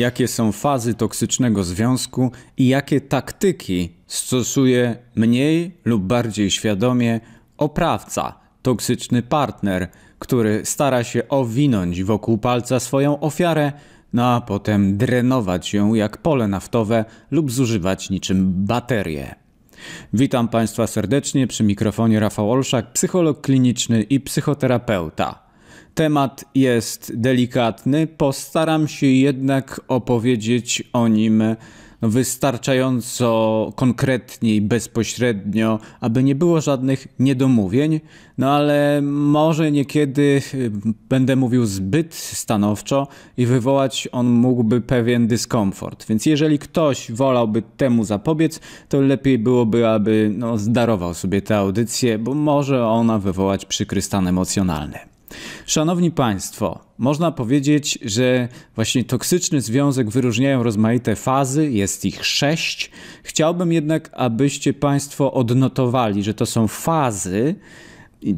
jakie są fazy toksycznego związku i jakie taktyki stosuje mniej lub bardziej świadomie oprawca, toksyczny partner, który stara się owinąć wokół palca swoją ofiarę, no a potem drenować ją jak pole naftowe lub zużywać niczym baterię. Witam Państwa serdecznie przy mikrofonie Rafał Olszak, psycholog kliniczny i psychoterapeuta. Temat jest delikatny, postaram się jednak opowiedzieć o nim wystarczająco konkretnie i bezpośrednio, aby nie było żadnych niedomówień, no ale może niekiedy hmm, będę mówił zbyt stanowczo i wywołać on mógłby pewien dyskomfort. Więc jeżeli ktoś wolałby temu zapobiec, to lepiej byłoby, aby no, zdarował sobie tę audycję, bo może ona wywołać przykry stan emocjonalny. Szanowni Państwo, można powiedzieć, że właśnie toksyczny związek wyróżniają rozmaite fazy, jest ich sześć. Chciałbym jednak, abyście Państwo odnotowali, że to są fazy,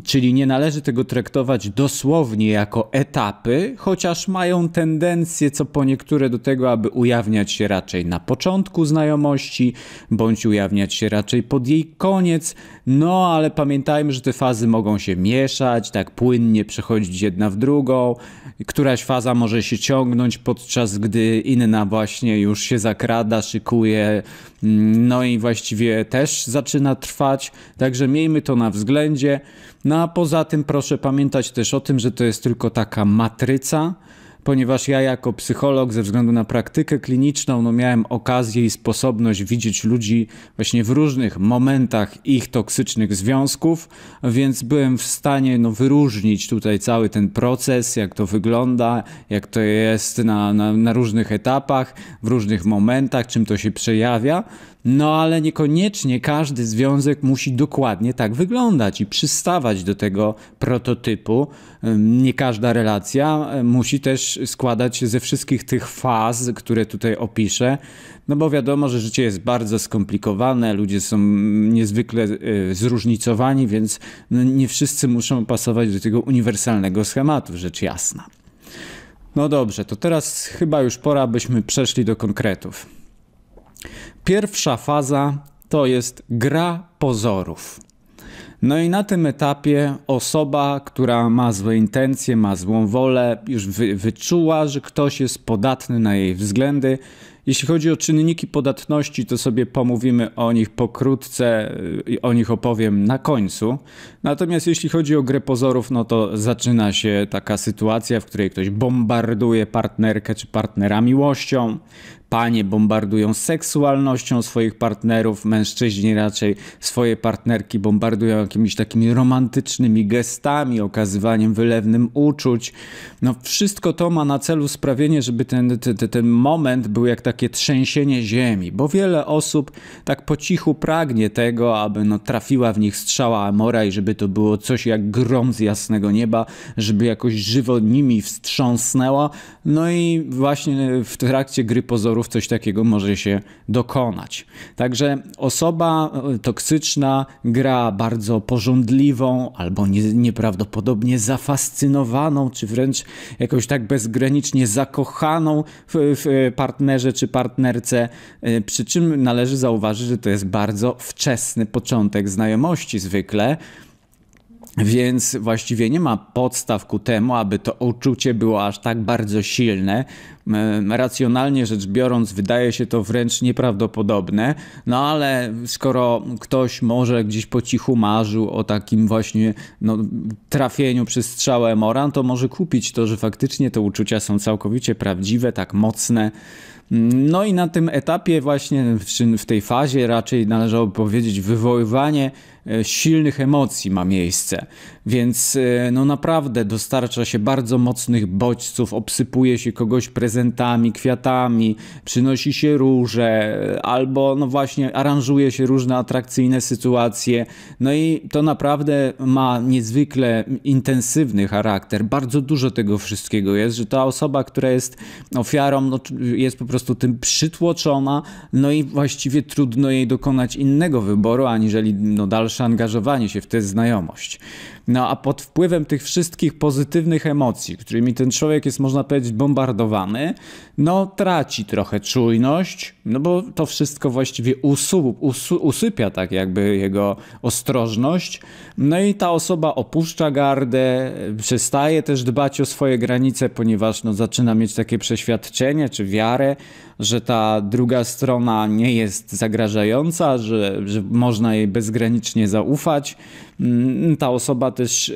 czyli nie należy tego traktować dosłownie jako etapy, chociaż mają tendencję co po niektóre do tego, aby ujawniać się raczej na początku znajomości, bądź ujawniać się raczej pod jej koniec, no, ale pamiętajmy, że te fazy mogą się mieszać, tak płynnie przechodzić jedna w drugą. Któraś faza może się ciągnąć, podczas gdy inna właśnie już się zakrada, szykuje, mm, no i właściwie też zaczyna trwać. Także miejmy to na względzie. No a poza tym proszę pamiętać też o tym, że to jest tylko taka matryca ponieważ ja jako psycholog ze względu na praktykę kliniczną no miałem okazję i sposobność widzieć ludzi właśnie w różnych momentach ich toksycznych związków, więc byłem w stanie no, wyróżnić tutaj cały ten proces, jak to wygląda, jak to jest na, na, na różnych etapach, w różnych momentach, czym to się przejawia. No ale niekoniecznie każdy związek musi dokładnie tak wyglądać i przystawać do tego prototypu. Nie każda relacja e, musi też składać się ze wszystkich tych faz, które tutaj opiszę, no bo wiadomo, że życie jest bardzo skomplikowane, ludzie są niezwykle e, zróżnicowani, więc no, nie wszyscy muszą pasować do tego uniwersalnego schematu, rzecz jasna. No dobrze, to teraz chyba już pora, byśmy przeszli do konkretów. Pierwsza faza to jest gra pozorów. No i na tym etapie osoba, która ma złe intencje, ma złą wolę, już wy, wyczuła, że ktoś jest podatny na jej względy. Jeśli chodzi o czynniki podatności, to sobie pomówimy o nich pokrótce y, i o nich opowiem na końcu. Natomiast jeśli chodzi o grę pozorów, no to zaczyna się taka sytuacja, w której ktoś bombarduje partnerkę czy partnera miłością, Panie bombardują seksualnością swoich partnerów, mężczyźni raczej swoje partnerki bombardują jakimiś takimi romantycznymi gestami, okazywaniem wylewnym uczuć. No wszystko to ma na celu sprawienie, żeby ten, ten, ten moment był jak takie trzęsienie ziemi, bo wiele osób tak po cichu pragnie tego, aby no, trafiła w nich strzała Amora i żeby to było coś jak grom z jasnego nieba, żeby jakoś żywo nimi wstrząsnęła. No i właśnie w trakcie gry pozorów coś takiego może się dokonać. Także osoba e, toksyczna gra bardzo pożądliwą albo nie, nieprawdopodobnie zafascynowaną, czy wręcz jakoś tak bezgranicznie zakochaną w, w partnerze czy partnerce. E, przy czym należy zauważyć, że to jest bardzo wczesny początek znajomości zwykle więc właściwie nie ma podstaw ku temu, aby to uczucie było aż tak bardzo silne. Racjonalnie rzecz biorąc, wydaje się to wręcz nieprawdopodobne, no ale skoro ktoś może gdzieś po cichu marzył o takim właśnie no, trafieniu przez strzałę Moran, to może kupić to, że faktycznie te uczucia są całkowicie prawdziwe, tak mocne. No i na tym etapie, właśnie w tej fazie, raczej należałoby powiedzieć, wywoływanie E, silnych emocji ma miejsce. Więc e, no naprawdę dostarcza się bardzo mocnych bodźców, obsypuje się kogoś prezentami, kwiatami, przynosi się róże, e, albo no właśnie aranżuje się różne atrakcyjne sytuacje. No i to naprawdę ma niezwykle intensywny charakter. Bardzo dużo tego wszystkiego jest, że ta osoba, która jest ofiarą, no, jest po prostu tym przytłoczona, no i właściwie trudno jej dokonać innego wyboru, aniżeli no dalsze dalsze angażowanie się w tę znajomość. No a pod wpływem tych wszystkich pozytywnych emocji, którymi ten człowiek jest, można powiedzieć, bombardowany, no traci trochę czujność, no bo to wszystko właściwie usu, usu, usypia tak jakby jego ostrożność. No i ta osoba opuszcza gardę, przestaje też dbać o swoje granice, ponieważ no, zaczyna mieć takie przeświadczenie czy wiarę, że ta druga strona nie jest zagrażająca, że, że można jej bezgranicznie zaufać. Mm, ta osoba też,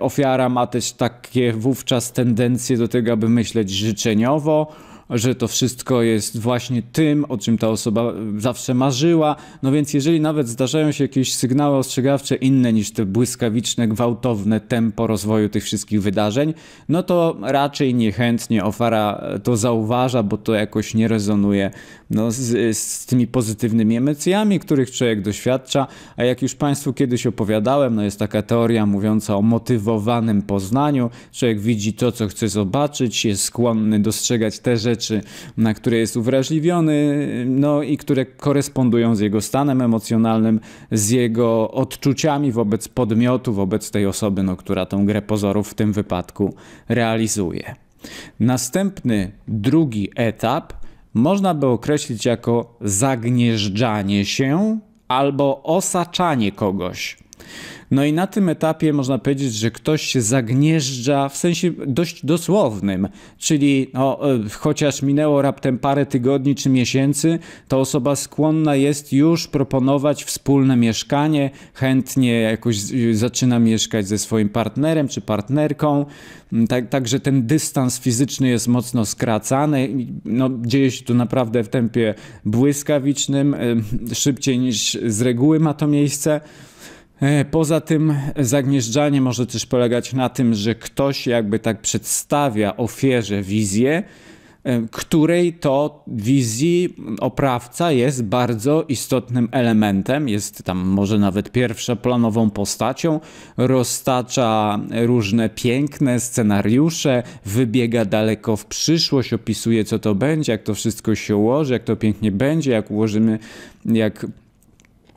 ofiara ma też takie wówczas tendencje do tego, aby myśleć życzeniowo, że to wszystko jest właśnie tym, o czym ta osoba y, zawsze marzyła. No więc jeżeli nawet zdarzają się jakieś sygnały ostrzegawcze inne niż te błyskawiczne, gwałtowne tempo rozwoju tych wszystkich wydarzeń, no to raczej niechętnie ofara to zauważa, bo to jakoś nie rezonuje no, z, z tymi pozytywnymi emocjami, których człowiek doświadcza. A jak już Państwu kiedyś opowiadałem, no jest taka teoria mówiąca o motywowanym poznaniu. Człowiek widzi to, co chce zobaczyć, jest skłonny dostrzegać te rzeczy, na które jest uwrażliwiony, no i które korespondują z jego stanem emocjonalnym, z jego odczuciami wobec podmiotu, wobec tej osoby, no, która tą grę pozorów w tym wypadku realizuje. Następny, drugi etap można by określić jako zagnieżdżanie się albo osaczanie kogoś. No i na tym etapie można powiedzieć, że ktoś się zagnieżdża w sensie dość dosłownym, czyli no, e, chociaż minęło raptem parę tygodni czy miesięcy, to osoba skłonna jest już proponować wspólne mieszkanie, chętnie jakoś y, zaczyna mieszkać ze swoim partnerem czy partnerką, mm, tak, także ten dystans fizyczny jest mocno skracany. No, dzieje się tu naprawdę w tempie błyskawicznym, y, szybciej niż z reguły ma to miejsce. E, poza tym zagnieżdżanie może też polegać na tym, że ktoś jakby tak przedstawia ofierze wizję, e, której to wizji oprawca jest bardzo istotnym elementem, jest tam może nawet pierwszoplanową postacią, roztacza różne piękne scenariusze, wybiega daleko w przyszłość, opisuje co to będzie, jak to wszystko się ułoży, jak to pięknie będzie, jak ułożymy, jak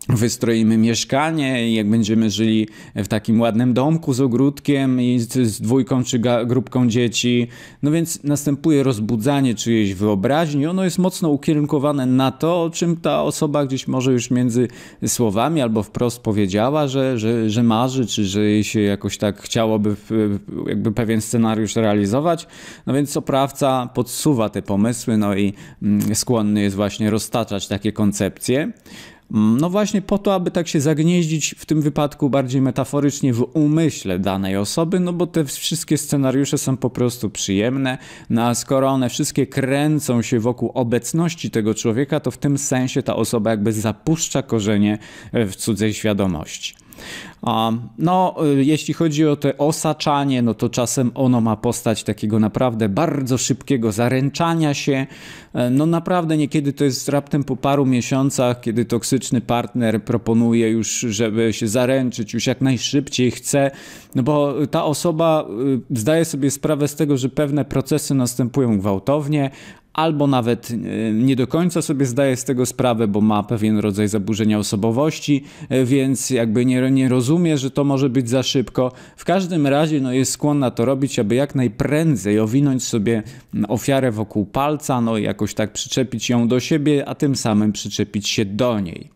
wystroimy mieszkanie i jak będziemy żyli w takim ładnym domku z ogródkiem i z, z dwójką czy grupką dzieci. No więc następuje rozbudzanie czyjejś wyobraźni. Ono jest mocno ukierunkowane na to, o czym ta osoba gdzieś może już między słowami albo wprost powiedziała, że, że, że marzy, czy że jej się jakoś tak chciałoby jakby pewien scenariusz realizować. No więc oprawca podsuwa te pomysły, no i mm, skłonny jest właśnie roztaczać takie koncepcje. No właśnie po to, aby tak się zagnieździć w tym wypadku bardziej metaforycznie w umyśle danej osoby, no bo te wszystkie scenariusze są po prostu przyjemne, no a skoro one wszystkie kręcą się wokół obecności tego człowieka, to w tym sensie ta osoba jakby zapuszcza korzenie e, w cudzej świadomości. No, y, jeśli chodzi o te osaczanie, no to czasem ono ma postać takiego naprawdę bardzo szybkiego zaręczania się. E, no naprawdę niekiedy to jest raptem po paru miesiącach, kiedy toksyczny partner proponuje już, żeby się zaręczyć, już jak najszybciej chce, no bo ta osoba y, zdaje sobie sprawę z tego, że pewne procesy następują gwałtownie, albo nawet y, nie do końca sobie zdaje z tego sprawę, bo ma pewien rodzaj zaburzenia osobowości, więc jakby nie, nie rozumie, rozumie, że to może być za szybko. W każdym razie no, jest skłonna to robić, aby jak najprędzej owinąć sobie mm, ofiarę wokół palca, no i jakoś tak przyczepić ją do siebie, a tym samym przyczepić się do niej.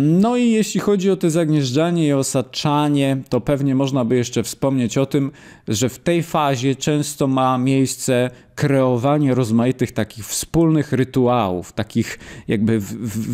No i jeśli chodzi o te zagnieżdżanie i osaczanie, to pewnie można by jeszcze wspomnieć o tym, że w tej fazie często ma miejsce kreowanie rozmaitych takich wspólnych rytuałów, takich jakby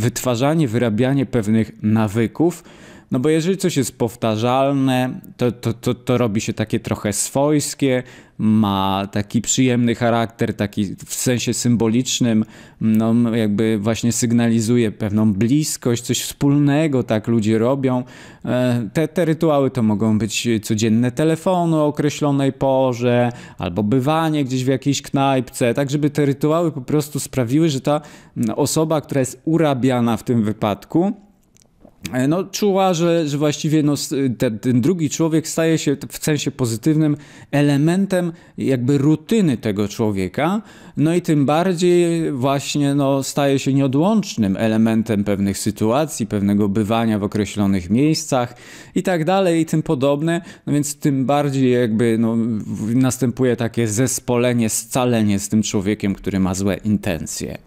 wytwarzanie, wyrabianie pewnych nawyków no bo jeżeli coś jest powtarzalne, to, to, to, to robi się takie trochę swojskie, ma taki przyjemny charakter, taki w sensie symbolicznym, no jakby właśnie sygnalizuje pewną bliskość, coś wspólnego, tak ludzie robią. E, te, te rytuały to mogą być codzienne telefony o określonej porze, albo bywanie gdzieś w jakiejś knajpce, tak żeby te rytuały po prostu sprawiły, że ta osoba, która jest urabiana w tym wypadku, E, no, czuła, że, że właściwie no, ten, ten, drugi człowiek staje się w sensie pozytywnym elementem jakby rutyny tego człowieka, no i tym bardziej właśnie no, staje się nieodłącznym elementem pewnych sytuacji, pewnego bywania w określonych miejscach i tak dalej i tym podobne, no więc tym bardziej jakby no, następuje takie zespolenie, scalenie z tym człowiekiem, który ma złe intencje.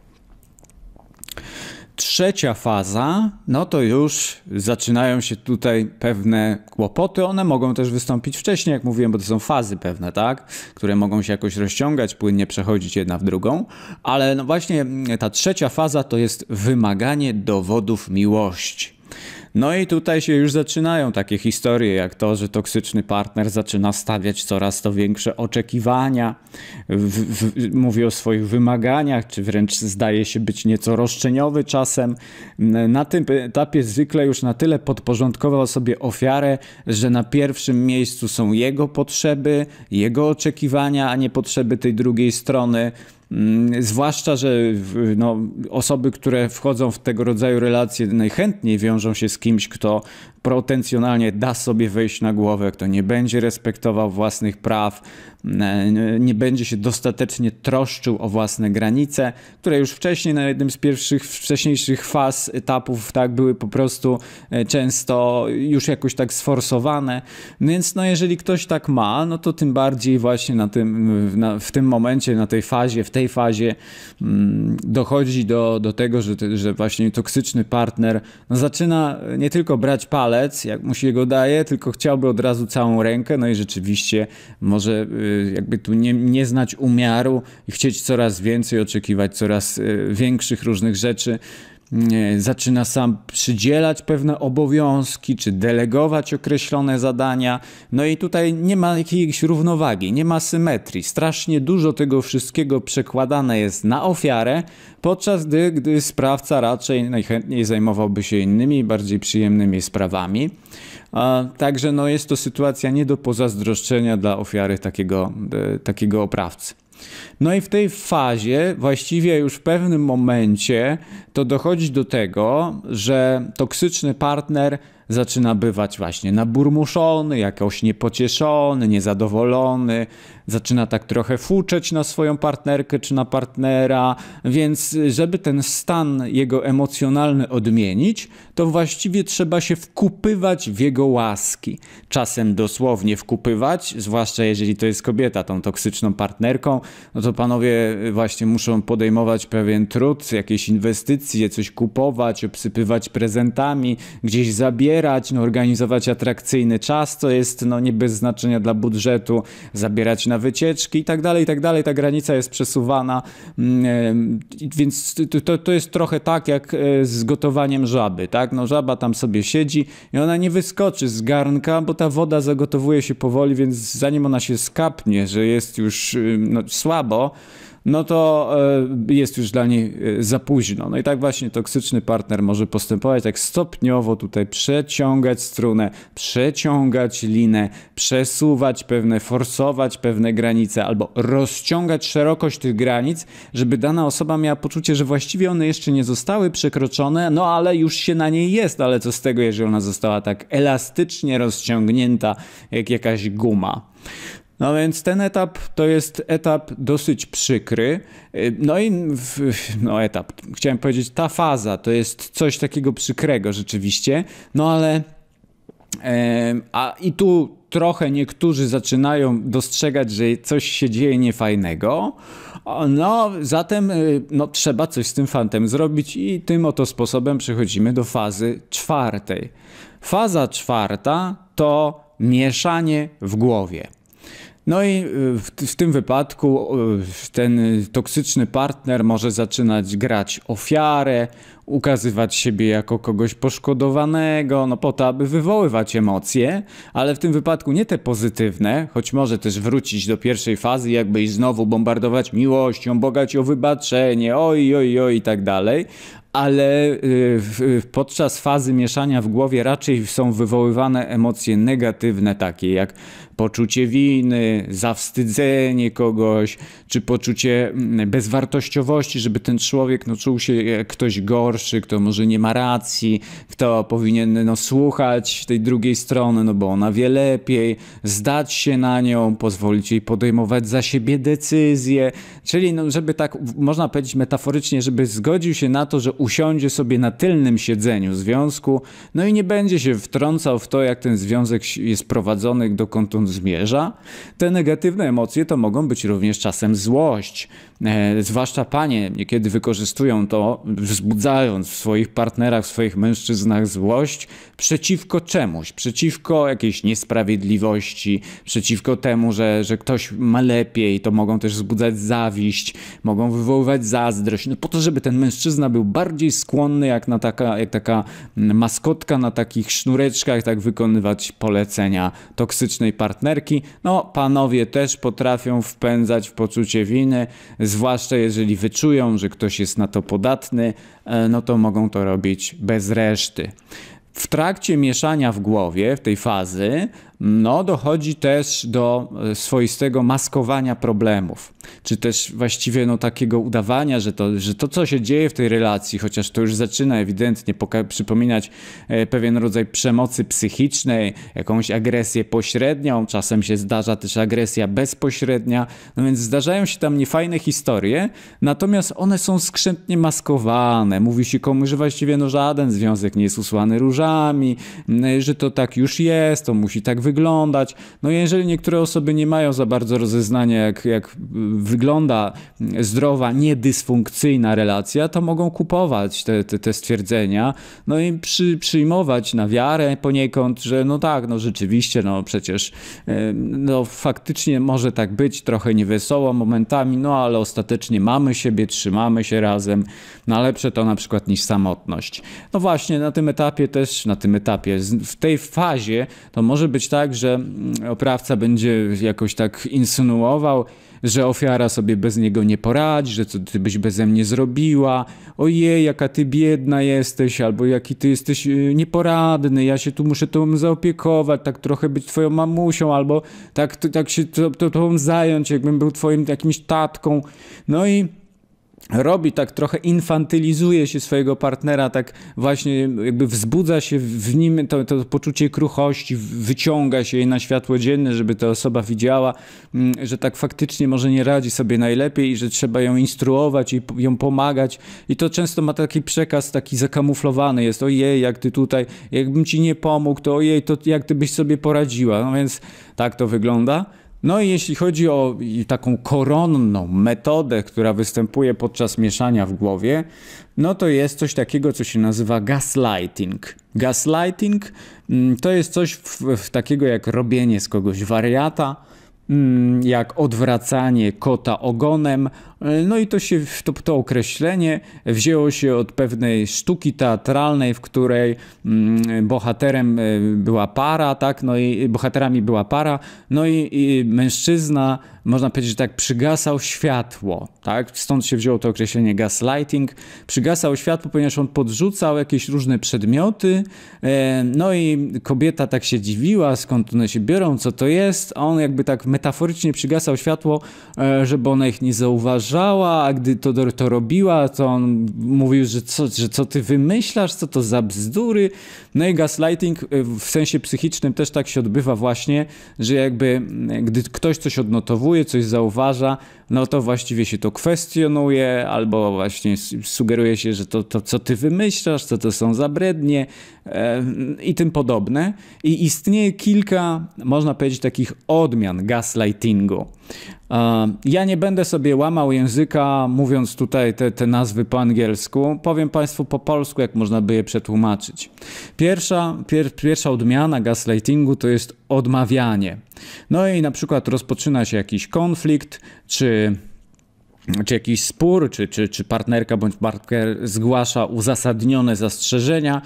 Trzecia faza, no to już zaczynają się tutaj pewne kłopoty. One mogą też wystąpić wcześniej, jak mówiłem, bo to są fazy pewne, tak? Które mogą się jakoś rozciągać, płynnie przechodzić jedna w drugą. Ale no właśnie ta trzecia faza to jest wymaganie dowodów miłości. No i tutaj się już zaczynają takie historie, jak to, że toksyczny partner zaczyna stawiać coraz to większe oczekiwania, w, w, mówi o swoich wymaganiach, czy wręcz zdaje się być nieco roszczeniowy czasem. Na tym etapie zwykle już na tyle podporządkował sobie ofiarę, że na pierwszym miejscu są jego potrzeby, jego oczekiwania, a nie potrzeby tej drugiej strony. Mm, zwłaszcza, że no, osoby, które wchodzą w tego rodzaju relacje, najchętniej wiążą się z kimś, kto potencjonalnie da sobie wejść na głowę, kto nie będzie respektował własnych praw, E, nie będzie się dostatecznie troszczył o własne granice, które już wcześniej na jednym z pierwszych, wcześniejszych faz etapów tak były po prostu e, często już jakoś tak sforsowane. Więc no jeżeli ktoś tak ma, no to tym bardziej właśnie na tym, na, w tym momencie, na tej fazie, w tej fazie mm, dochodzi do, do tego, że, że właśnie toksyczny partner no, zaczyna nie tylko brać palec, jak mu się go daje, tylko chciałby od razu całą rękę, no i rzeczywiście może e, jakby tu nie, nie znać umiaru i chcieć coraz więcej, oczekiwać coraz e, większych różnych rzeczy. Zaczyna sam przydzielać pewne obowiązki czy delegować określone zadania. No i tutaj nie ma jakiejś równowagi, nie ma symetrii. Strasznie dużo tego wszystkiego przekładane jest na ofiarę, podczas gdy, gdy sprawca raczej najchętniej zajmowałby się innymi, bardziej przyjemnymi sprawami. A także no, jest to sytuacja nie do pozazdroszczenia dla ofiary takiego, e, takiego oprawcy. No i w tej fazie, właściwie już w pewnym momencie, to dochodzi do tego, że toksyczny partner zaczyna bywać właśnie naburmuszony, jakoś niepocieszony, niezadowolony, zaczyna tak trochę fuczeć na swoją partnerkę czy na partnera, więc żeby ten stan jego emocjonalny odmienić, to właściwie trzeba się wkupywać w jego łaski. Czasem dosłownie wkupywać, zwłaszcza jeżeli to jest kobieta tą toksyczną partnerką, no to panowie właśnie muszą podejmować pewien trud, jakieś inwestycje, coś kupować, obsypywać prezentami, gdzieś zabierać, wspierać, no, organizować atrakcyjny czas, co jest no, nie bez znaczenia dla budżetu, zabierać na wycieczki i tak dalej, i tak dalej. Ta granica jest przesuwana, mm, więc to, to jest trochę tak jak e, z gotowaniem żaby, tak? No, żaba tam sobie siedzi i ona nie wyskoczy z garnka, bo ta woda zagotowuje się powoli, więc zanim ona się skapnie, że jest już no, słabo, no to e, jest już dla niej e, za późno. No i tak właśnie toksyczny partner może postępować tak stopniowo tutaj przeciągać strunę, przeciągać linę, przesuwać pewne, forsować pewne granice albo rozciągać szerokość tych granic, żeby dana osoba miała poczucie, że właściwie one jeszcze nie zostały przekroczone, no ale już się na niej jest, ale co z tego, jeżeli ona została tak elastycznie rozciągnięta jak jakaś guma. No więc ten etap to jest etap dosyć przykry. Y, no i w, no etap, chciałem powiedzieć, ta faza to jest coś takiego przykrego rzeczywiście, no ale. E, a i tu trochę niektórzy zaczynają dostrzegać, że coś się dzieje niefajnego. No, zatem y, no, trzeba coś z tym fantem zrobić, i tym oto sposobem przechodzimy do fazy czwartej. Faza czwarta to mieszanie w głowie. No i y, w, w tym wypadku y, ten y, toksyczny partner może zaczynać grać ofiarę, ukazywać siebie jako kogoś poszkodowanego, no po to, aby wywoływać emocje, ale w tym wypadku nie te pozytywne, choć może też wrócić do pierwszej fazy, jakby i znowu bombardować miłością, bogać o wybaczenie, oj, oj, oj i tak dalej, ale podczas fazy mieszania w głowie raczej są wywoływane emocje negatywne, takie jak poczucie winy, zawstydzenie kogoś, czy poczucie mm, bezwartościowości, żeby ten człowiek no, czuł się jak ktoś gorszy, kto może nie ma racji, kto powinien no, słuchać tej drugiej strony, no bo ona wie lepiej, zdać się na nią, pozwolić jej podejmować za siebie decyzje, czyli no, żeby tak, można powiedzieć metaforycznie, żeby zgodził się na to, że usiądzie sobie na tylnym siedzeniu związku, no i nie będzie się wtrącał w to, jak ten związek jest prowadzony do kontuzji zmierza. Te negatywne emocje to mogą być również czasem złość, E, zwłaszcza panie niekiedy wykorzystują to, wzbudzając w swoich partnerach, w swoich mężczyznach złość przeciwko czemuś, przeciwko jakiejś niesprawiedliwości, przeciwko temu, że, że ktoś ma lepiej, to mogą też wzbudzać zawiść, mogą wywoływać zazdrość, no po to, żeby ten mężczyzna był bardziej skłonny jak, na taka, jak taka maskotka na takich sznureczkach, tak wykonywać polecenia toksycznej partnerki. No panowie też potrafią wpędzać w poczucie winy, zwłaszcza jeżeli wyczują, że ktoś jest na to podatny, e, no to mogą to robić bez reszty. W trakcie mieszania w głowie, w tej fazy, no dochodzi też do e, swoistego maskowania problemów, czy też właściwie no, takiego udawania, że to, że to, co się dzieje w tej relacji, chociaż to już zaczyna ewidentnie przypominać e, pewien rodzaj przemocy psychicznej, jakąś agresję pośrednią, czasem się zdarza też agresja bezpośrednia, no więc zdarzają się tam niefajne historie, natomiast one są skrzętnie maskowane. Mówi się komuś, że właściwie no, żaden związek nie jest usłany różami, że to tak już jest, to musi tak wyglądać wyglądać. No jeżeli niektóre osoby nie mają za bardzo rozeznania, jak, jak wygląda zdrowa, niedysfunkcyjna relacja, to mogą kupować te, te, te stwierdzenia, no i przy, przyjmować na wiarę poniekąd, że no tak, no rzeczywiście, no przecież e, no faktycznie może tak być, trochę niewesoło momentami, no ale ostatecznie mamy siebie, trzymamy się razem, no lepsze to na przykład niż samotność. No właśnie, na tym etapie też, na tym etapie, w tej fazie to może być tak, tak, że mm, oprawca będzie jakoś tak insynuował, że ofiara sobie bez niego nie poradzi, że co ty byś beze mnie zrobiła, ojej, jaka ty biedna jesteś, albo jaki ty jesteś y, nieporadny, ja się tu muszę tą zaopiekować, tak trochę być twoją mamusią, albo tak, tak się to, to, zająć, jakbym był twoim jakimś tatką. No i robi, tak trochę infantylizuje się swojego partnera, tak właśnie jakby wzbudza się w nim to, to poczucie kruchości, wyciąga się jej na światło dzienne, żeby ta osoba widziała, mm, że tak faktycznie może nie radzi sobie najlepiej i że trzeba ją instruować i ją pomagać. I to często ma taki przekaz taki zakamuflowany jest, ojej, jak ty tutaj, jakbym ci nie pomógł, to ojej, to jak ty byś sobie poradziła. No więc tak to wygląda. No i jeśli chodzi o taką koronną metodę, która występuje podczas mieszania w głowie, no to jest coś takiego, co się nazywa gaslighting. Gaslighting mm, to jest coś w, w takiego jak robienie z kogoś wariata, mm, jak odwracanie kota ogonem no i to się to, to określenie wzięło się od pewnej sztuki teatralnej, w której mm, bohaterem e, była para, tak? No i bohaterami była para. No i, i mężczyzna, można powiedzieć, że tak przygasał światło, tak? Stąd się wzięło to określenie gaslighting. Przygasał światło, ponieważ on podrzucał jakieś różne przedmioty. E, no i kobieta tak się dziwiła, skąd one się biorą, co to jest. On jakby tak metaforycznie przygasał światło, e, żeby ona ich nie zauważyła powtarzała, a gdy to, to robiła, to on mówił, że co, że co ty wymyślasz, co to za bzdury. No i gaslighting y, w sensie psychicznym też tak się odbywa właśnie, że jakby y, gdy ktoś coś odnotowuje, coś zauważa, no to właściwie się to kwestionuje, albo właśnie sugeruje się, że to, to co ty wymyślasz, co to są za brednie e, i tym podobne. I istnieje kilka, można powiedzieć, takich odmian gaslightingu. Ja nie będę sobie łamał języka, mówiąc tutaj te, te, nazwy po angielsku. Powiem Państwu po polsku, jak można by je przetłumaczyć. Pierwsza, pier, pierwsza odmiana gaslightingu to jest odmawianie. No i na przykład rozpoczyna się jakiś konflikt, czy czy jakiś spór, czy, czy, czy partnerka bądź partner zgłasza uzasadnione zastrzeżenia,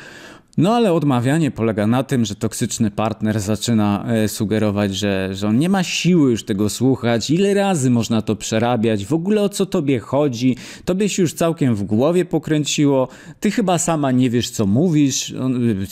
no ale odmawianie polega na tym, że toksyczny partner zaczyna e, sugerować, że, że on nie ma siły już tego słuchać, ile razy można to przerabiać, w ogóle o co tobie chodzi, tobie się już całkiem w głowie pokręciło, ty chyba sama nie wiesz co mówisz,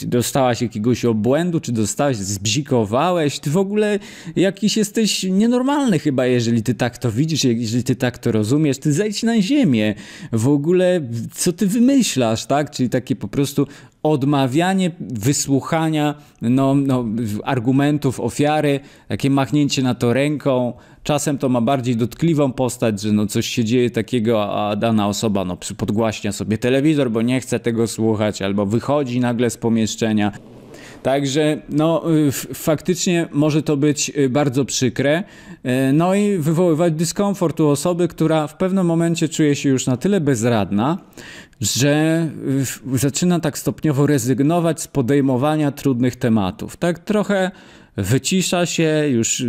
e, dostałaś jakiegoś obłędu, czy dostałaś, zbzikowałeś, ty w ogóle jakiś jesteś nienormalny chyba, jeżeli ty tak to widzisz, jeżeli ty tak to rozumiesz, ty zejdź na ziemię, w ogóle co ty wymyślasz, tak? Czyli takie po prostu odmawianie wysłuchania no, no, argumentów ofiary, takie machnięcie na to ręką. Czasem to ma bardziej dotkliwą postać, że no coś się dzieje takiego, a dana osoba no, podgłaśnia sobie telewizor, bo nie chce tego słuchać, albo wychodzi nagle z pomieszczenia. Także no, y, faktycznie może to być y, bardzo przykre, y, no i wywoływać dyskomfort u osoby, która w pewnym momencie czuje się już na tyle bezradna, że zaczyna tak stopniowo rezygnować z podejmowania trudnych tematów. Tak trochę wycisza się, już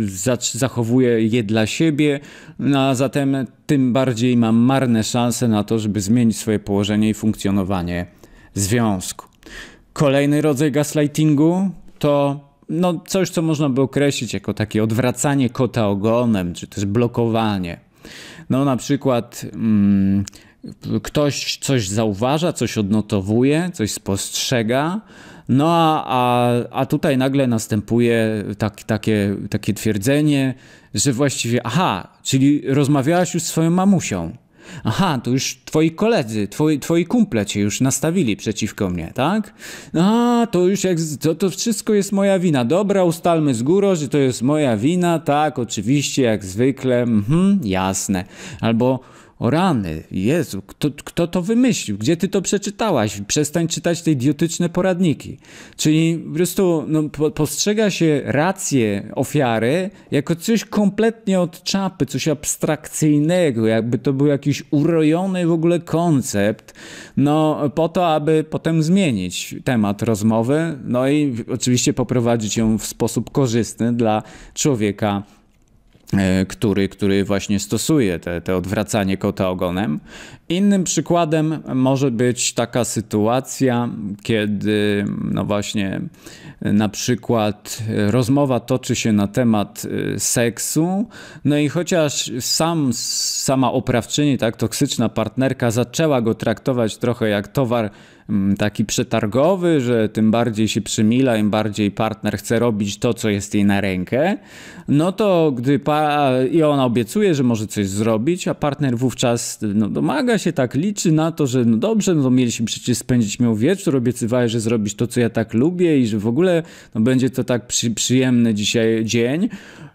zachowuje je dla siebie, no a zatem tym bardziej mam marne szanse na to, żeby zmienić swoje położenie i funkcjonowanie związku. Kolejny rodzaj gaslightingu to no, coś, co można by określić jako takie odwracanie kota ogonem, czy też blokowanie. No na przykład mm, ktoś coś zauważa, coś odnotowuje, coś spostrzega, no a, a, a tutaj nagle następuje tak, takie, takie twierdzenie, że właściwie aha, czyli rozmawiałaś już z swoją mamusią. Aha, to już twoi koledzy, twoi, twoi kumple cię już nastawili przeciwko mnie, tak? A, to już jak, to, to wszystko jest moja wina. Dobra, ustalmy z góry, że to jest moja wina, tak, oczywiście, jak zwykle, mhm, jasne. Albo o rany, Jezu, kto, kto to wymyślił? Gdzie ty to przeczytałaś? Przestań czytać te idiotyczne poradniki. Czyli po prostu no, postrzega się rację ofiary jako coś kompletnie od czapy, coś abstrakcyjnego, jakby to był jakiś urojony w ogóle koncept, no po to, aby potem zmienić temat rozmowy, no i oczywiście poprowadzić ją w sposób korzystny dla człowieka E, który, który właśnie stosuje te, te odwracanie kota ogonem. Innym przykładem może być taka sytuacja, kiedy no właśnie na przykład rozmowa toczy się na temat e, seksu, no i chociaż sam, sama oprawczyni, tak, toksyczna partnerka zaczęła go traktować trochę jak towar Mm, taki przetargowy, że tym bardziej się przymila, im bardziej partner chce robić to, co jest jej na rękę, no to gdy i ona obiecuje, że może coś zrobić, a partner wówczas no, domaga się, tak liczy na to, że no dobrze, no to mieliśmy przecież spędzić miał wieczór, obiecywałeś, że zrobisz to, co ja tak lubię i że w ogóle no, będzie to tak przy, przyjemny dzisiaj dzień,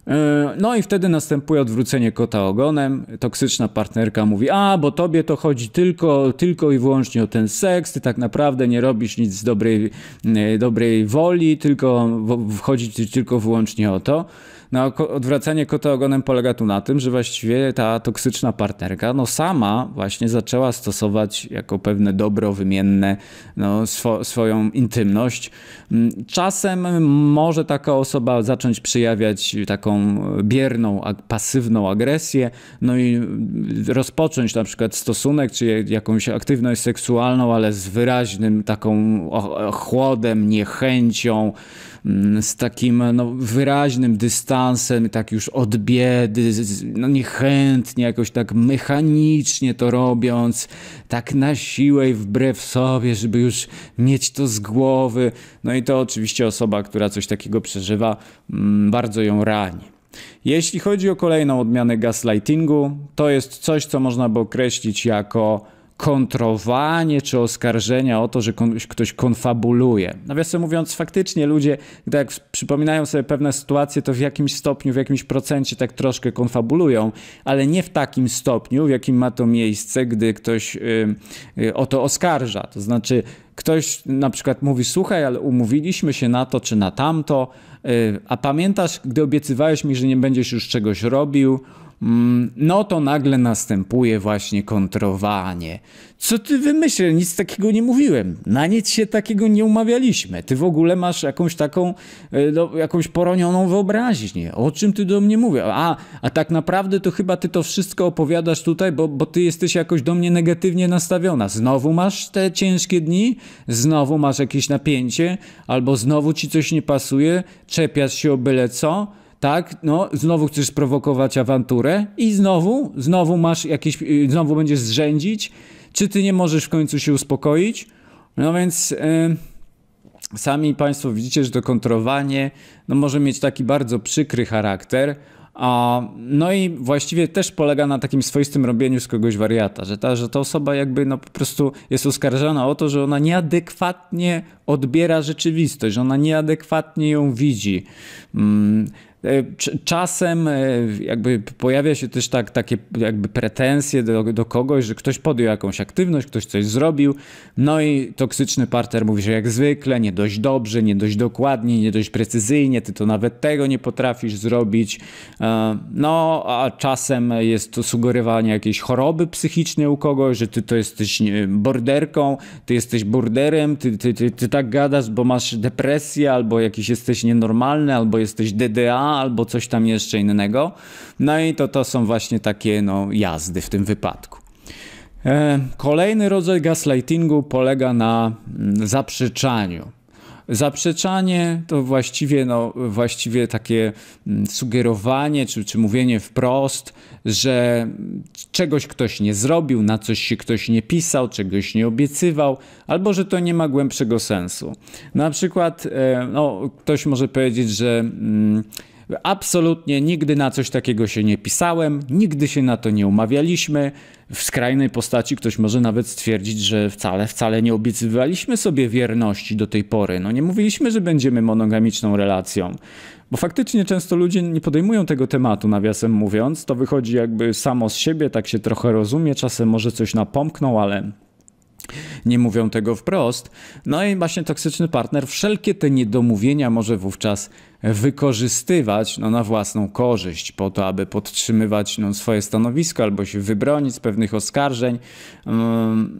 E, no i wtedy następuje odwrócenie kota ogonem. Toksyczna partnerka mówi: A, bo tobie to chodzi tylko, tylko i wyłącznie o ten seks, ty tak naprawdę nie robisz nic z dobrej, e, dobrej woli, tylko chodzi ci tylko wyłącznie o to. No, odwracanie kota ogonem polega tu na tym, że właściwie ta toksyczna partnerka no, sama właśnie zaczęła stosować jako pewne dobro wymienne no, swo swoją intymność. Mm, czasem może taka osoba zacząć przyjawiać taką bierną, pasywną agresję, no i rozpocząć na przykład stosunek czy jakąś aktywność seksualną, ale z wyraźnym taką chłodem, niechęcią, mm, z takim no, wyraźnym dystansem Jansen tak już od biedy, no niechętnie, jakoś tak mechanicznie to robiąc, tak na siłę i wbrew sobie, żeby już mieć to z głowy. No i to oczywiście osoba, która coś takiego przeżywa, mm, bardzo ją rani. Jeśli chodzi o kolejną odmianę gaslightingu, to jest coś, co można by określić jako kontrowanie czy oskarżenia o to, że ktoś konfabuluje. Nawiasem mówiąc, faktycznie ludzie, gdy jak przypominają sobie pewne sytuacje, to w jakimś stopniu, w jakimś procencie tak troszkę konfabulują, ale nie w takim stopniu, w jakim ma to miejsce, gdy ktoś y, y, o to oskarża. To znaczy, ktoś na przykład mówi: Słuchaj, ale umówiliśmy się na to czy na tamto, y, a pamiętasz, gdy obiecywałeś mi, że nie będziesz już czegoś robił, Mm, no to nagle następuje właśnie kontrowanie. Co ty wymyślę? Nic takiego nie mówiłem. Na nic się takiego nie umawialiśmy. Ty w ogóle masz jakąś taką, e, no, jakąś poronioną wyobraźnię. O czym ty do mnie mówisz? A, a tak naprawdę to chyba ty to wszystko opowiadasz tutaj, bo, bo ty jesteś jakoś do mnie negatywnie nastawiona. Znowu masz te ciężkie dni? Znowu masz jakieś napięcie? Albo znowu ci coś nie pasuje? Czepiasz się o byle co? tak, no, znowu chcesz prowokować awanturę i znowu, znowu masz jakieś, y, znowu będziesz zrzędzić, czy ty nie możesz w końcu się uspokoić? No więc y, sami Państwo widzicie, że to kontrowanie no, może mieć taki bardzo przykry charakter, a, no i właściwie też polega na takim swoistym robieniu z kogoś wariata, że ta, że ta osoba jakby no po prostu jest oskarżana o to, że ona nieadekwatnie odbiera rzeczywistość, że ona nieadekwatnie ją widzi. Mm, E, czasem e, jakby pojawia się też tak, takie jakby pretensje do, do kogoś, że ktoś podjął jakąś aktywność, ktoś coś zrobił, no i toksyczny partner mówi, że jak zwykle, nie dość dobrze, nie dość dokładnie, nie dość precyzyjnie, ty to nawet tego nie potrafisz zrobić. E, no, a czasem jest to sugerowanie jakiejś choroby psychicznej u kogoś, że ty to jesteś borderką, ty jesteś borderem, ty, ty, ty, ty tak gadasz, bo masz depresję, albo jakiś jesteś nienormalny, albo jesteś DDA, albo coś tam jeszcze innego. No i to, to są właśnie takie no, jazdy w tym wypadku. E, kolejny rodzaj gaslightingu polega na mm, zaprzeczaniu. Zaprzeczanie to właściwie, no, właściwie takie mm, sugerowanie czy, czy mówienie wprost, że czegoś ktoś nie zrobił, na coś się ktoś nie pisał, czegoś nie obiecywał, albo że to nie ma głębszego sensu. Na przykład e, no, ktoś może powiedzieć, że. Mm, Absolutnie nigdy na coś takiego się nie pisałem, nigdy się na to nie umawialiśmy. W skrajnej postaci ktoś może nawet stwierdzić, że wcale, wcale nie obiecywaliśmy sobie wierności do tej pory. No nie mówiliśmy, że będziemy monogamiczną relacją. Bo faktycznie często ludzie nie podejmują tego tematu, nawiasem mówiąc. To wychodzi jakby samo z siebie, tak się trochę rozumie. Czasem może coś napomkną, ale nie mówią tego wprost. No i właśnie toksyczny partner wszelkie te niedomówienia może wówczas wykorzystywać no, na własną korzyść, po to, aby podtrzymywać no, swoje stanowisko albo się wybronić z pewnych oskarżeń, mm,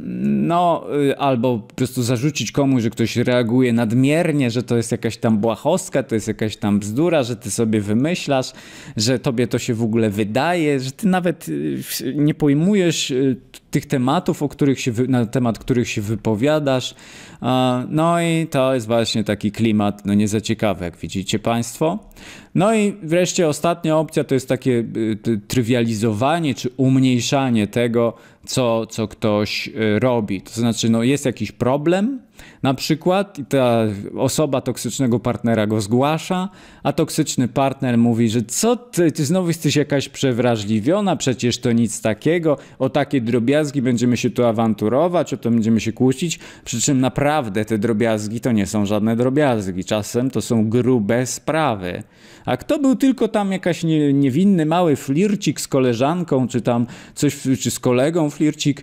no y, albo po prostu zarzucić komuś, że ktoś reaguje nadmiernie, że to jest jakaś tam błahostka, to jest jakaś tam bzdura, że ty sobie wymyślasz, że tobie to się w ogóle wydaje, że ty nawet y, nie pojmujesz y, tych tematów, o których się, na temat których się wypowiadasz. No i to jest właśnie taki klimat, no nie za ciekawy, jak widzicie Państwo. No i wreszcie ostatnia opcja to jest takie y, trywializowanie czy umniejszanie tego, co, co ktoś y, robi. To znaczy, no jest jakiś problem, na przykład ta osoba toksycznego partnera go zgłasza, a toksyczny partner mówi, że co ty, ty znowu jesteś jakaś przewrażliwiona, przecież to nic takiego, o takie drobiazgi będziemy się tu awanturować, o to będziemy się kłócić, przy czym naprawdę te drobiazgi to nie są żadne drobiazgi, czasem to są grube sprawy. A kto był tylko tam jakaś nie, niewinny mały flircik z koleżanką, czy tam coś, czy z kolegą flircik,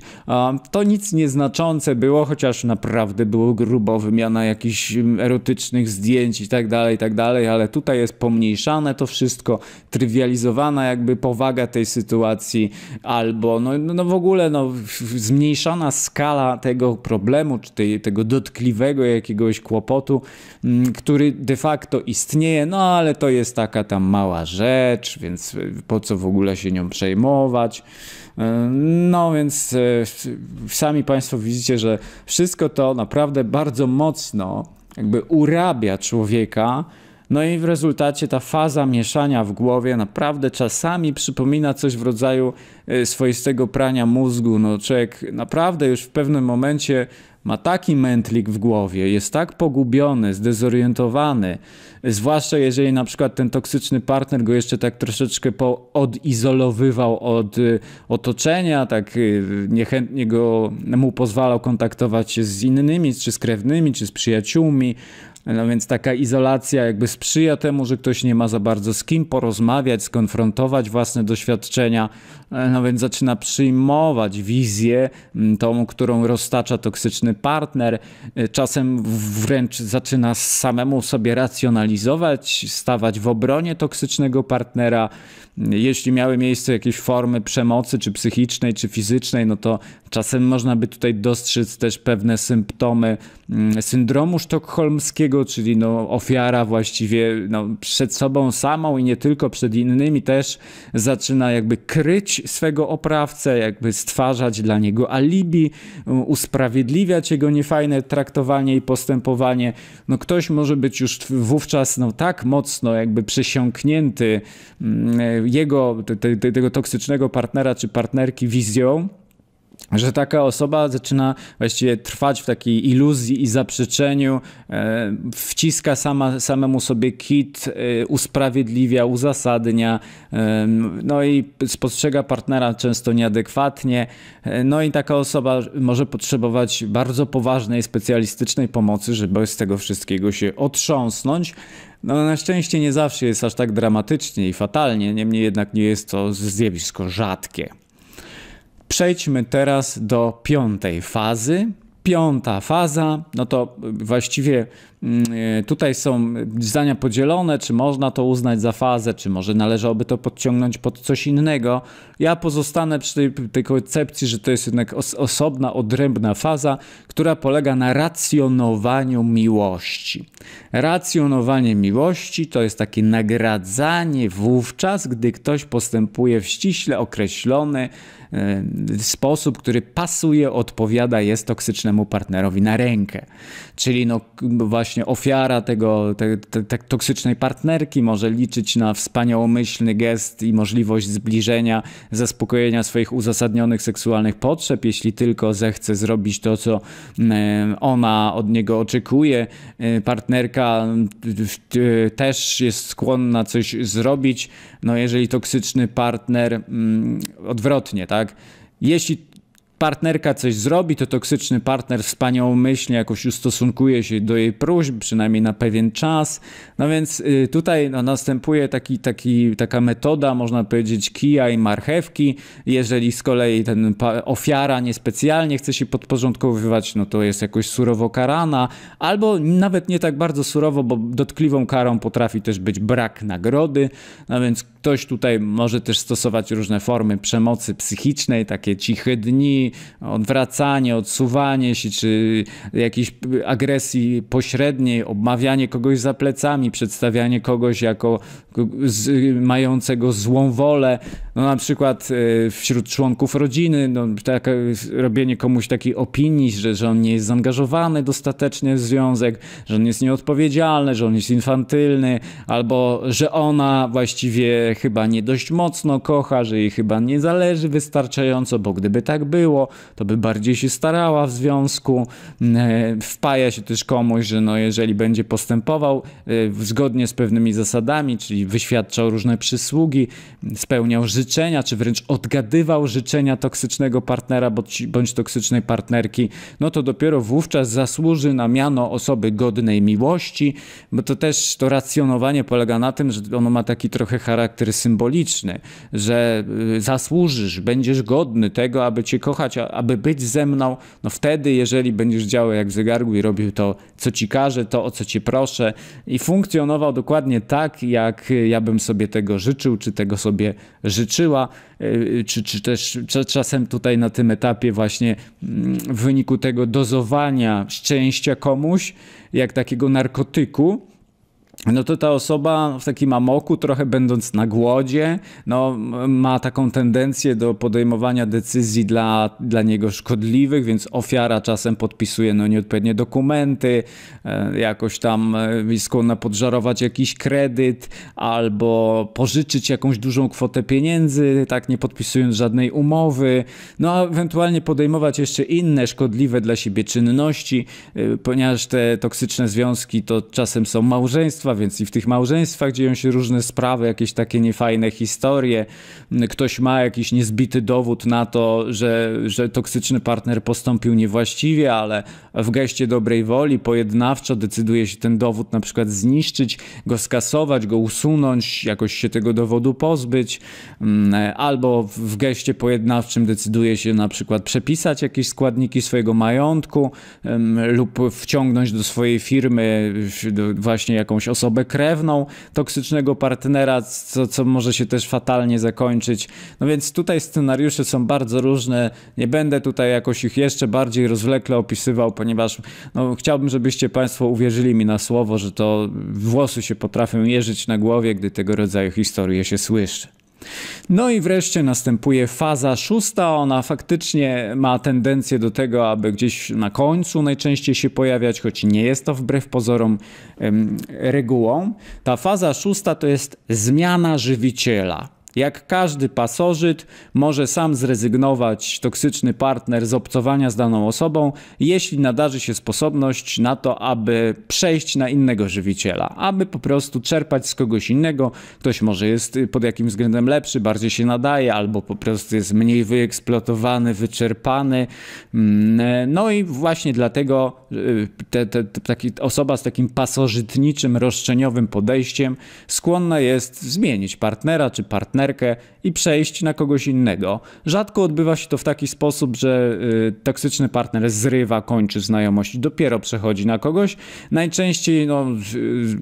to nic nieznaczące było, chociaż naprawdę było grubo wymiana jakichś mm, erotycznych zdjęć i tak dalej, i tak dalej, ale tutaj jest pomniejszane to wszystko, trywializowana jakby powaga tej sytuacji, albo no, no, no w ogóle no, zmniejszana skala tego problemu, czy tej, tego dotkliwego jakiegoś kłopotu, mm, który de facto istnieje, no ale to jest taka tam mała rzecz, więc y, po co w ogóle się nią przejmować. Y, no więc y, sami Państwo widzicie, że wszystko to naprawdę bardzo mocno jakby urabia człowieka. No i w rezultacie ta faza mieszania w głowie naprawdę czasami przypomina coś w rodzaju swoistego prania mózgu. No człowiek naprawdę już w pewnym momencie ma taki mętlik w głowie, jest tak pogubiony, zdezorientowany, zwłaszcza jeżeli na przykład ten toksyczny partner go jeszcze tak troszeczkę odizolowywał od y, otoczenia, tak y, niechętnie go mu pozwalał kontaktować się z innymi, czy z krewnymi, czy z przyjaciółmi, no więc taka izolacja jakby sprzyja temu, że ktoś nie ma za bardzo z kim porozmawiać, skonfrontować własne doświadczenia, e, no więc zaczyna przyjmować wizję, tą, którą roztacza toksyczny partner. E, czasem wręcz zaczyna samemu sobie racjonalizować, stawać w obronie toksycznego partnera jeśli miały miejsce jakieś formy przemocy, czy psychicznej, czy fizycznej, no to czasem można by tutaj dostrzec też pewne symptomy mm, syndromu sztokholmskiego, czyli no ofiara właściwie no przed sobą samą i nie tylko przed innymi też zaczyna jakby kryć swego oprawcę, jakby stwarzać dla niego alibi, usprawiedliwiać jego niefajne traktowanie i postępowanie. No ktoś może być już wówczas no tak mocno jakby przesiąknięty mm, jego, te, te, tego toksycznego partnera czy partnerki wizją, że taka osoba zaczyna właściwie trwać w takiej iluzji i zaprzeczeniu, e, wciska sama, samemu sobie kit, e, usprawiedliwia, uzasadnia, e, no i spostrzega partnera często nieadekwatnie. No i taka osoba może potrzebować bardzo poważnej, specjalistycznej pomocy, żeby z tego wszystkiego się otrząsnąć. No, na szczęście nie zawsze jest aż tak dramatycznie i fatalnie, niemniej jednak nie jest to zjawisko rzadkie. Przejdźmy teraz do piątej fazy. Piąta faza, no to właściwie mm, e, tutaj są zdania podzielone, czy można to uznać za fazę, czy może należałoby to podciągnąć pod coś innego. Ja pozostanę przy tej, tej koncepcji, że to jest jednak os osobna, odrębna faza, która polega na racjonowaniu miłości. Racjonowanie miłości to jest takie nagradzanie wówczas, gdy ktoś postępuje w ściśle określony, Y, sposób, który pasuje, odpowiada, jest toksycznemu partnerowi na rękę. Czyli no właśnie ofiara tego te, te, te toksycznej partnerki może liczyć na wspaniałomyślny gest i możliwość zbliżenia, zaspokojenia swoich uzasadnionych seksualnych potrzeb, jeśli tylko zechce zrobić to, co y, ona od niego oczekuje. Y, partnerka też jest skłonna coś zrobić, no jeżeli toksyczny partner, mm, odwrotnie, tak? Jeśli partnerka coś zrobi, to toksyczny partner wspaniałomyślnie jakoś ustosunkuje się do jej próśb, przynajmniej na pewien czas. No więc y, tutaj no, następuje taki, taki, taka metoda, można powiedzieć, kija i marchewki. Jeżeli z kolei ten ofiara niespecjalnie chce się podporządkowywać, no to jest jakoś surowo karana, albo nawet nie tak bardzo surowo, bo dotkliwą karą potrafi też być brak nagrody. No więc Ktoś tutaj może też stosować różne formy przemocy psychicznej, takie cichy dni, odwracanie, odsuwanie się, czy jakiejś agresji pośredniej, obmawianie kogoś za plecami, przedstawianie kogoś jako mającego złą wolę. No, na przykład e, wśród członków rodziny, no, tak, robienie komuś takiej opinii, że, że on nie jest zaangażowany dostatecznie w związek, że on jest nieodpowiedzialny, że on jest infantylny, albo że ona właściwie chyba nie dość mocno kocha, że jej chyba nie zależy wystarczająco, bo gdyby tak było, to by bardziej się starała w związku. Mm, e, wpaja się też komuś, że no jeżeli będzie postępował e, zgodnie z pewnymi zasadami, czyli wyświadczał różne przysługi, spełniał życzenia, czy wręcz odgadywał życzenia toksycznego partnera bądź toksycznej partnerki, no to dopiero wówczas zasłuży na miano osoby godnej miłości, bo to też to racjonowanie polega na tym, że ono ma taki trochę charakter charakter symboliczny, że y, zasłużysz, będziesz godny tego, aby Cię kochać, aby być ze mną, no wtedy, jeżeli będziesz działał jak w zegargu i robił to, co Ci każę, to o co Cię proszę i funkcjonował dokładnie tak, jak y, ja bym sobie tego życzył, czy tego sobie życzyła, y, czy, czy też czasem tutaj na tym etapie właśnie mm, w wyniku tego dozowania szczęścia komuś, jak takiego narkotyku, no to ta osoba w takim amoku, trochę będąc na głodzie, no, ma taką tendencję do podejmowania decyzji dla, dla niego szkodliwych, więc ofiara czasem podpisuje no, nieodpowiednie dokumenty, e, jakoś tam jest skłonna podżarować jakiś kredyt albo pożyczyć jakąś dużą kwotę pieniędzy, tak nie podpisując żadnej umowy, no a ewentualnie podejmować jeszcze inne szkodliwe dla siebie czynności, e, ponieważ te toksyczne związki to czasem są małżeństwa, więc i w tych małżeństwach dzieją się różne sprawy, jakieś takie niefajne historie. Ktoś ma jakiś niezbity dowód na to, że, że toksyczny partner postąpił niewłaściwie, ale w geście dobrej woli pojednawczo decyduje się ten dowód na przykład zniszczyć, go skasować, go usunąć, jakoś się tego dowodu pozbyć, mm, albo w geście pojednawczym decyduje się na przykład przepisać jakieś składniki swojego majątku mm, lub wciągnąć do swojej firmy właśnie jakąś osobę, osobę krewną toksycznego partnera, co, co może się też fatalnie zakończyć. No więc tutaj scenariusze są bardzo różne. Nie będę tutaj jakoś ich jeszcze bardziej rozwlekle opisywał, ponieważ no, chciałbym, żebyście Państwo uwierzyli mi na słowo, że to włosy się potrafią jeżyć na głowie, gdy tego rodzaju historie się słyszy. No i wreszcie następuje faza szósta. Ona faktycznie ma tendencję do tego, aby gdzieś na końcu najczęściej się pojawiać, choć nie jest to wbrew pozorom regułą. Ta faza szósta to jest zmiana żywiciela. Jak każdy pasożyt, może sam zrezygnować toksyczny partner z obcowania z daną osobą, jeśli nadarzy się sposobność na to, aby przejść na innego żywiciela, aby po prostu czerpać z kogoś innego. Ktoś może jest y, pod jakimś względem lepszy, bardziej się nadaje, albo po prostu jest mniej wyeksploatowany, wyczerpany. Mm, e, no i właśnie dlatego y, te, te, te, taki, osoba z takim pasożytniczym, roszczeniowym podejściem skłonna jest zmienić partnera czy partnera partnerkę i przejść na kogoś innego. Rzadko odbywa się to w taki sposób, że y, toksyczny partner zrywa, kończy znajomość, dopiero przechodzi na kogoś. Najczęściej no,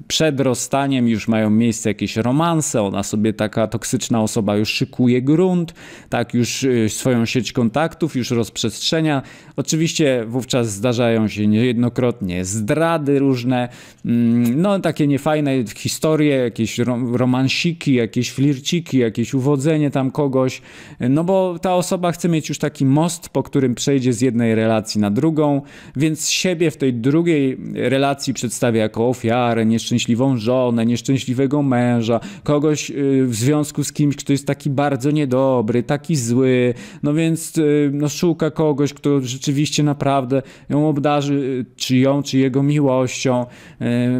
przed rozstaniem już mają miejsce jakieś romanse, ona sobie taka toksyczna osoba już szykuje grunt, tak już y, swoją sieć kontaktów, już rozprzestrzenia. Oczywiście wówczas zdarzają się niejednokrotnie zdrady różne, mm, no takie niefajne historie, jakieś rom romansiki, jakieś flirciki, jakieś jakieś uwodzenie tam kogoś, no bo ta osoba chce mieć już taki most, po którym przejdzie z jednej relacji na drugą, więc siebie w tej drugiej relacji przedstawia jako ofiarę, nieszczęśliwą żonę, nieszczęśliwego męża, kogoś y, w związku z kimś, kto jest taki bardzo niedobry, taki zły, no więc y, no, szuka kogoś, kto rzeczywiście naprawdę ją obdarzy, y, czy ją, czy jego miłością,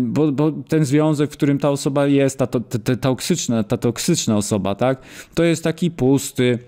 bo, bo ten związek, w którym ta osoba jest, ta, ta, ta, ta toksyczna, ta toksyczna osoba, tak? tak? To jest taki pusty,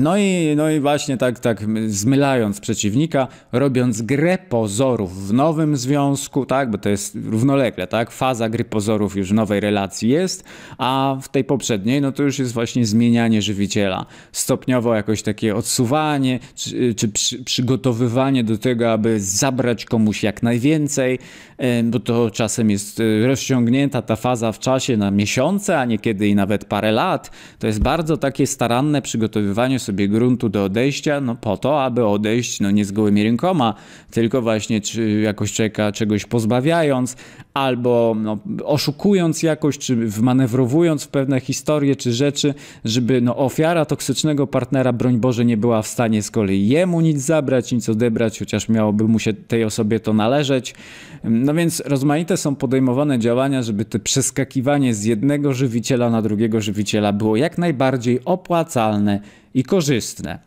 no i, no i właśnie tak, tak zmylając przeciwnika, robiąc grę pozorów w nowym związku, tak, bo to jest równolegle, tak, faza gry pozorów już w nowej relacji jest, a w tej poprzedniej, no to już jest właśnie zmienianie żywiciela. Stopniowo jakoś takie odsuwanie, czy, czy przy, przygotowywanie do tego, aby zabrać komuś jak najwięcej, e, bo to czasem jest e, rozciągnięta ta faza w czasie na miesiące, a niekiedy i nawet parę lat. To jest bardzo takie staranne przygotowywanie sobie gruntu do odejścia, no po to, aby odejść no nie z gołymi rękoma, tylko właśnie czy jakoś czeka czegoś pozbawiając, albo no, oszukując jakoś, czy wmanewrowując w pewne historie czy rzeczy, żeby no, ofiara toksycznego partnera, broń Boże, nie była w stanie z kolei jemu nic zabrać, nic odebrać, chociaż miałoby mu się tej osobie to należeć. No więc rozmaite są podejmowane działania, żeby to przeskakiwanie z jednego żywiciela na drugiego żywiciela było jak najbardziej opłacalne i korzystne.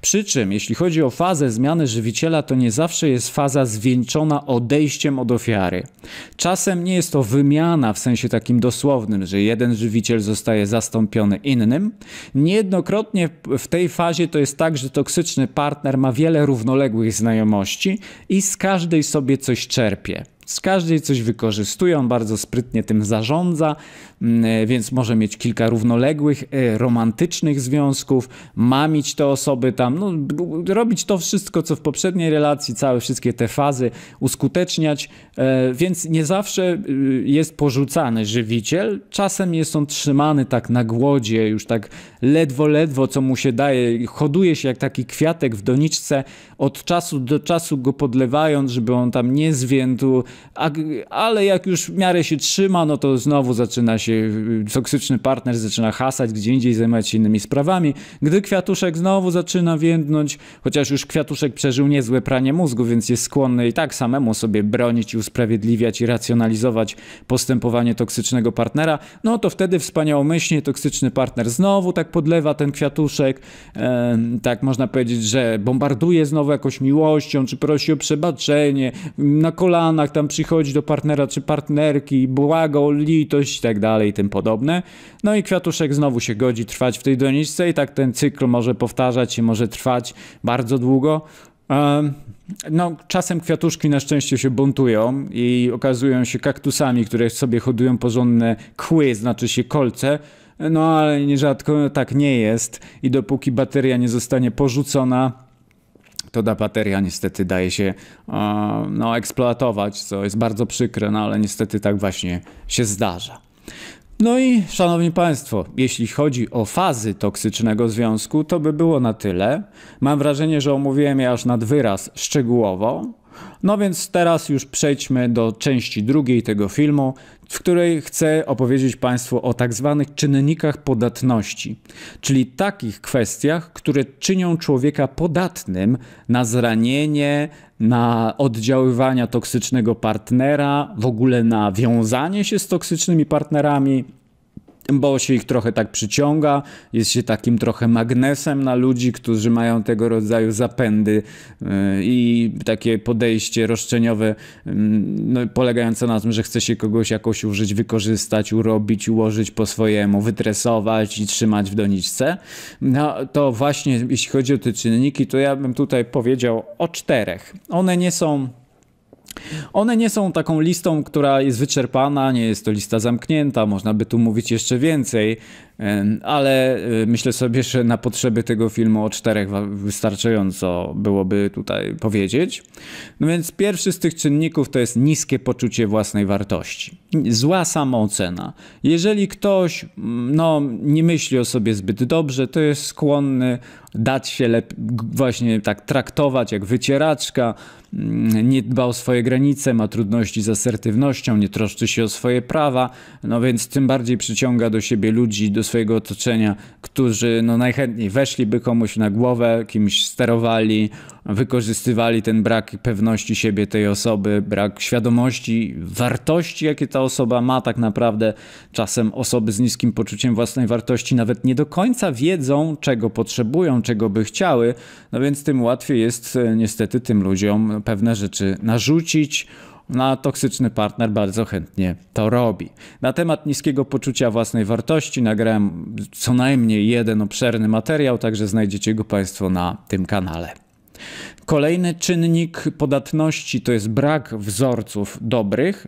Przy czym, jeśli chodzi o fazę zmiany żywiciela, to nie zawsze jest faza zwieńczona odejściem od ofiary. Czasem nie jest to wymiana w sensie takim dosłownym, że jeden żywiciel zostaje zastąpiony innym. Niejednokrotnie w tej fazie to jest tak, że toksyczny partner ma wiele równoległych znajomości i z każdej sobie coś czerpie z każdej coś wykorzystuje, on bardzo sprytnie tym zarządza, mm, e, więc może mieć kilka równoległych, e, romantycznych związków, mamić te osoby tam, no, robić to wszystko, co w poprzedniej relacji, całe wszystkie te fazy uskuteczniać, e, więc nie zawsze jest porzucany żywiciel, czasem jest on trzymany tak na głodzie, już tak ledwo, ledwo, co mu się daje, hoduje się jak taki kwiatek w doniczce, od czasu do czasu go podlewając, żeby on tam nie zwiędł, ale jak już w miarę się trzyma, no to znowu zaczyna się, y, toksyczny partner zaczyna hasać, gdzie indziej zajmować się innymi sprawami. Gdy kwiatuszek znowu zaczyna więdnąć, chociaż już kwiatuszek przeżył niezłe pranie mózgu, więc jest skłonny i tak samemu sobie bronić i usprawiedliwiać i racjonalizować postępowanie toksycznego partnera, no to wtedy wspaniałomyślnie toksyczny partner znowu tak podlewa ten kwiatuszek, e, tak można powiedzieć, że bombarduje znowu jakąś miłością, czy prosi o przebaczenie, na kolanach tam tam przychodzi do partnera czy partnerki, błaga o litość i tak dalej i tym podobne. No i kwiatuszek znowu się godzi trwać w tej doniczce i tak ten cykl może powtarzać się, może trwać bardzo długo. No, czasem kwiatuszki na szczęście się buntują i okazują się kaktusami, które sobie hodują porządne kły, znaczy się kolce. No ale nierzadko tak nie jest i dopóki bateria nie zostanie porzucona, to ta bateria niestety daje się e, no, eksploatować, co jest bardzo przykre, no ale niestety tak właśnie się zdarza. No i szanowni Państwo, jeśli chodzi o fazy toksycznego związku, to by było na tyle. Mam wrażenie, że omówiłem je aż nad wyraz szczegółowo. No więc teraz już przejdźmy do części drugiej tego filmu, w której chcę opowiedzieć Państwu o tak zwanych czynnikach podatności, czyli takich kwestiach, które czynią człowieka podatnym na zranienie, na oddziaływania toksycznego partnera, w ogóle na wiązanie się z toksycznymi partnerami bo się ich trochę tak przyciąga, jest się takim trochę magnesem na ludzi, którzy mają tego rodzaju zapędy y, i takie podejście roszczeniowe mm, no, polegające na tym, że chce się kogoś jakoś użyć, wykorzystać, urobić, ułożyć po swojemu, wytresować i trzymać w doniczce. No to właśnie jeśli chodzi o te czynniki, to ja bym tutaj powiedział o czterech. One nie są one nie są taką listą, która jest wyczerpana, nie jest to lista zamknięta, można by tu mówić jeszcze więcej ale y, myślę sobie, że na potrzeby tego filmu o czterech wystarczająco byłoby tutaj powiedzieć. No więc pierwszy z tych czynników to jest niskie poczucie własnej wartości, zła samoocena. Jeżeli ktoś mm, no, nie myśli o sobie zbyt dobrze, to jest skłonny dać się lep- właśnie tak traktować jak wycieraczka, mm, nie dba o swoje granice, ma trudności z asertywnością, nie troszczy się o swoje prawa, no więc tym bardziej przyciąga do siebie ludzi do swojego otoczenia, którzy no najchętniej weszliby komuś na głowę, kimś sterowali, wykorzystywali ten brak pewności siebie tej osoby, brak świadomości wartości, jakie ta osoba ma tak naprawdę. Czasem osoby z niskim poczuciem własnej wartości nawet nie do końca wiedzą, czego potrzebują, czego by chciały, no więc tym łatwiej jest e, niestety tym ludziom pewne rzeczy narzucić, a toksyczny partner bardzo chętnie to robi. Na temat niskiego poczucia własnej wartości nagrałem co najmniej jeden obszerny materiał, także znajdziecie go Państwo na tym kanale. Kolejny czynnik podatności to jest brak wzorców dobrych,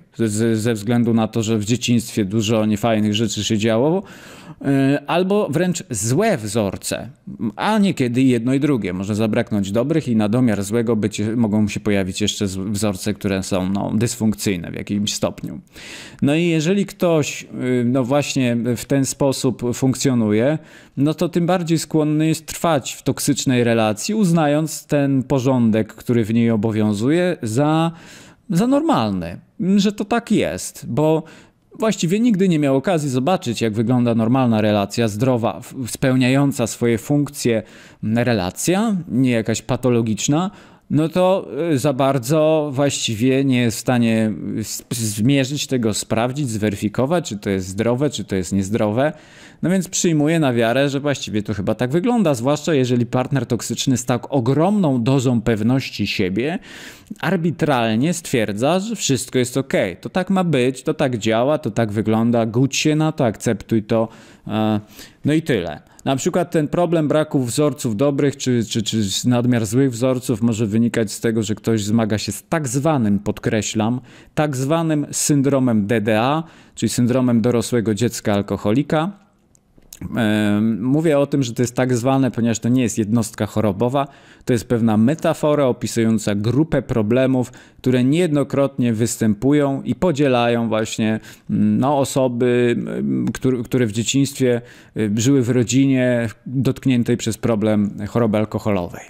ze względu na to, że w dzieciństwie dużo niefajnych rzeczy się działo. E, albo wręcz złe wzorce, a niekiedy jedno i drugie. Może zabraknąć dobrych i na domiar złego być, mogą się pojawić jeszcze wzorce, które są no, dysfunkcyjne w jakimś stopniu. No i jeżeli ktoś y, no właśnie w ten sposób funkcjonuje, no to tym bardziej skłonny jest trwać w toksycznej relacji, uznając ten porządek, który w niej obowiązuje, za za normalny, że to tak jest, bo Właściwie nigdy nie miał okazji zobaczyć, jak wygląda normalna relacja, zdrowa, spełniająca swoje funkcje mm, relacja, nie jakaś patologiczna, no to e, za bardzo właściwie nie jest w stanie zmierzyć tego, sprawdzić, zweryfikować, czy to jest zdrowe, czy to jest niezdrowe. No więc przyjmuje na wiarę, że właściwie to chyba tak wygląda, zwłaszcza jeżeli partner toksyczny z tak ogromną dozą pewności siebie arbitralnie stwierdza, że wszystko jest ok. To tak ma być, to tak działa, to tak wygląda, guć się na to, akceptuj to. E, no i tyle. Na przykład ten problem braku wzorców dobrych czy, czy, czy nadmiar złych wzorców może wynikać z tego, że ktoś zmaga się z tak zwanym, podkreślam, tak zwanym syndromem DDA, czyli syndromem dorosłego dziecka alkoholika Mówię o tym, że to jest tak zwane, ponieważ to nie jest jednostka chorobowa, to jest pewna metafora opisująca grupę problemów, które niejednokrotnie występują i podzielają właśnie mm, no, osoby, mm, które w dzieciństwie y, żyły w rodzinie dotkniętej przez problem choroby alkoholowej.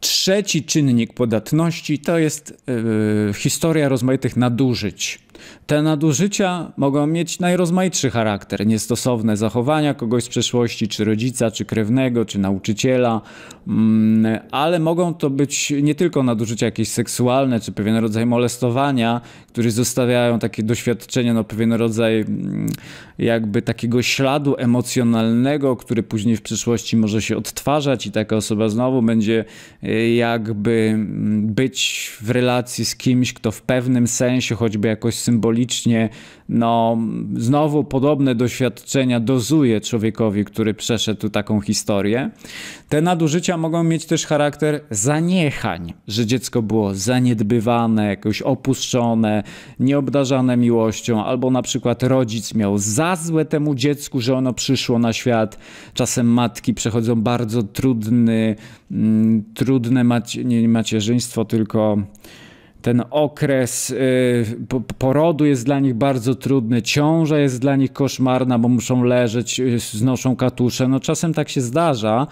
Trzeci czynnik podatności to jest yy, historia rozmaitych nadużyć te nadużycia mogą mieć najrozmaitszy charakter, niestosowne zachowania kogoś z przeszłości, czy rodzica, czy krewnego, czy nauczyciela, mm, ale mogą to być nie tylko nadużycia jakieś seksualne, czy pewien rodzaj molestowania, które zostawiają takie doświadczenie, no pewien rodzaj mm, jakby takiego śladu emocjonalnego, który później w przyszłości może się odtwarzać i taka osoba znowu będzie e, jakby mm, być w relacji z kimś, kto w pewnym sensie choćby jakoś symbolicznie, no, znowu podobne doświadczenia dozuje człowiekowi, który przeszedł taką historię. Te nadużycia mogą mieć też charakter zaniechań, że dziecko było zaniedbywane, jakoś opuszczone, nieobdarzane miłością, albo na przykład rodzic miał za złe temu dziecku, że ono przyszło na świat. Czasem matki przechodzą bardzo trudny, mm, trudne macie, nie macierzyństwo, tylko ten okres y, porodu jest dla nich bardzo trudny, ciąża jest dla nich koszmarna, bo muszą leżeć, y, znoszą katusze. No czasem tak się zdarza.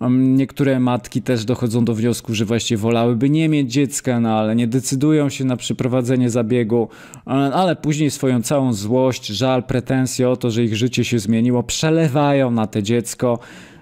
Mm, niektóre matki też dochodzą do wniosku, że właściwie wolałyby nie mieć dziecka, no ale nie decydują się na przeprowadzenie zabiegu, y, ale później swoją całą złość, żal, pretensje o to, że ich życie się zmieniło, przelewają na te dziecko.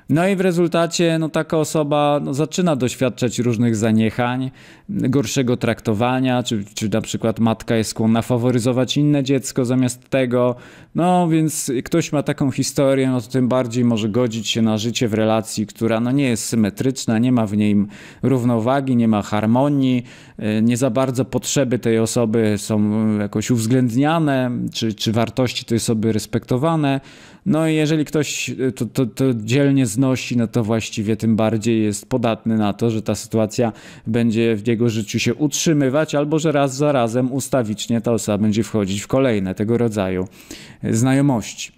No i w rezultacie no, taka osoba no, zaczyna doświadczać różnych zaniechań, gorszego traktowania, czy, czy na przykład matka jest skłonna faworyzować inne dziecko zamiast tego. No więc ktoś ma taką historię, no to tym bardziej może godzić się na życie w relacji, która no, nie jest symetryczna, nie ma w niej równowagi, nie ma harmonii, y, nie za bardzo potrzeby tej osoby są y, jakoś uwzględniane, czy, czy wartości tej osoby respektowane. No i jeżeli ktoś y, to, to, to dzielnie znosi, no to właściwie tym bardziej jest podatny na to, że ta sytuacja będzie w jego życiu się utrzymywać, albo że raz za razem ustawicznie ta osoba będzie wchodzić w kolejne tego rodzaju y, znajomości.